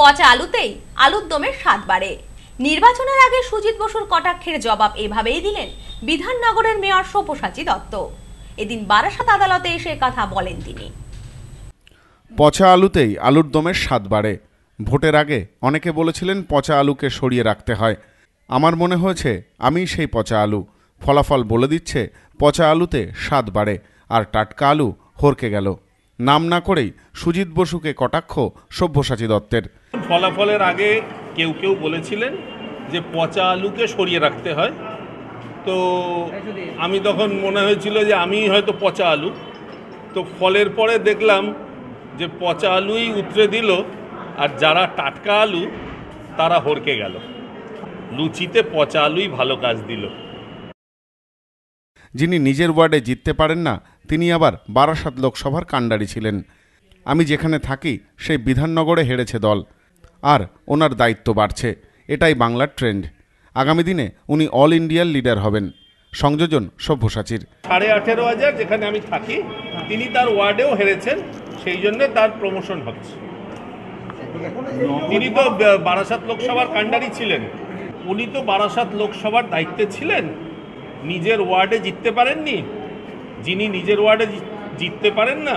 পচা আলুতেই আলুর দমের স্বাদ বাড়ে নির্বাচনের আগে সুজিত বসুর কটাক্ষের জবাব এভাবেই দিলেন বিধাননগরের মেয়র সব্যসাচী দত্ত এদিন বারাসাত আদালতে এসে কথা বলেন তিনি পচা আলুতেই আলুর দমের স্বাদ বাড়ে ভোটের আগে অনেকে বলেছিলেন পচা আলুকে সরিয়ে রাখতে হয় আমার মনে হয়েছে আমি সেই পচা আলু ফলাফল বলে দিচ্ছে পচা আলুতে স্বাদ বাড়ে আর টাটকা আলু হরকে গেল নাম না করেই সুজিত বসুকে কটাক্ষ সব্যসাচী দত্তের ফলাফলের আগে কেউ কেউ বলেছিলেন যে পচা আলুকে সরিয়ে রাখতে হয় তো আমি তখন মনে হয়েছিল যে আমি হয়তো পচা আলু তো ফলের পরে দেখলাম যে পচা আলুই উতরে দিল আর যারা টাটকা আলু তারা হরকে গেল লুচিতে পচা আলুই ভালো কাজ দিল যিনি নিজের ওয়ার্ডে জিততে পারেন না তিনি আবার বারাসাত লোকসভার কাণ্ডারি ছিলেন আমি যেখানে থাকি সেই বিধাননগরে হেরেছে দল আর ওনার দায়িত্ব বাড়ছে এটাই বাংলার ট্রেন্ড আগামী দিনে উনি অল ইন্ডিয়ার লিডার হবেন সংযোজন সভ্যসাচীর সাড়ে আঠেরো হাজার যেখানে আমি থাকি তিনি তার ওয়ার্ডেও হেরেছেন সেই জন্য তার প্রমোশন হচ্ছে তিনি তো বারাসাত লোকসভার কাণ্ডারি ছিলেন উনি তো বারাসাত লোকসভার দায়িত্বে ছিলেন নিজের ওয়ার্ডে জিততে পারেননি যিনি নিজের ওয়ার্ডে জিততে পারেন না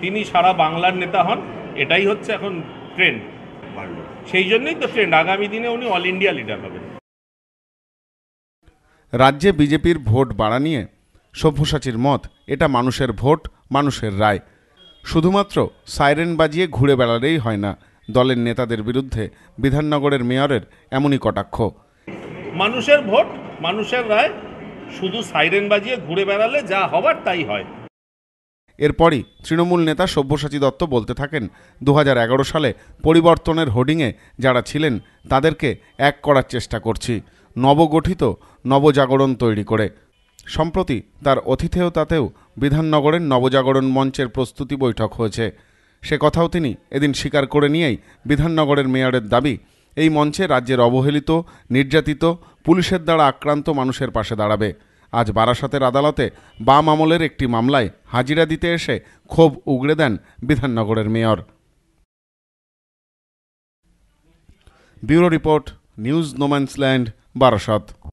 তিনি সারা বাংলার নেতা হন এটাই হচ্ছে এখন ট্রেন্ড সেই জন্যই তো ট্রেন্ড আগামী দিনে উনি অল ইন্ডিয়া লিডার হবেন রাজ্যে বিজেপির ভোট বাড়া নিয়ে সভ্যসাচীর মত এটা মানুষের ভোট মানুষের রায় শুধুমাত্র সাইরেন বাজিয়ে ঘুরে বেড়ালেই হয় না দলের নেতাদের বিরুদ্ধে বিধাননগরের মেয়রের এমনই কটাক্ষ মানুষের ভোট মানুষের রায় শুধু সাইরেন বাজিয়ে ঘুরে বেড়ালে যা হবার তাই হয় এরপরই তৃণমূল নেতা সব্যসাচী দত্ত বলতে থাকেন দু সালে পরিবর্তনের হোর্ডিংয়ে যারা ছিলেন তাদেরকে এক করার চেষ্টা করছি নবগঠিত নবজাগরণ তৈরি করে সম্প্রতি তার অতিথেয়তাতেও বিধাননগরের নবজাগরণ মঞ্চের প্রস্তুতি বৈঠক হয়েছে সে কথাও তিনি এদিন স্বীকার করে নিয়েই বিধাননগরের মেয়রের দাবি এই মঞ্চে রাজ্যের অবহেলিত নির্যাতিত পুলিশের দ্বারা আক্রান্ত মানুষের পাশে দাঁড়াবে আজ বারাসাতের আদালতে বাম আমলের একটি মামলায় হাজিরা দিতে এসে ক্ষোভ উগড়ে দেন বিধাননগরের mayor bureau report news no man's land Barasat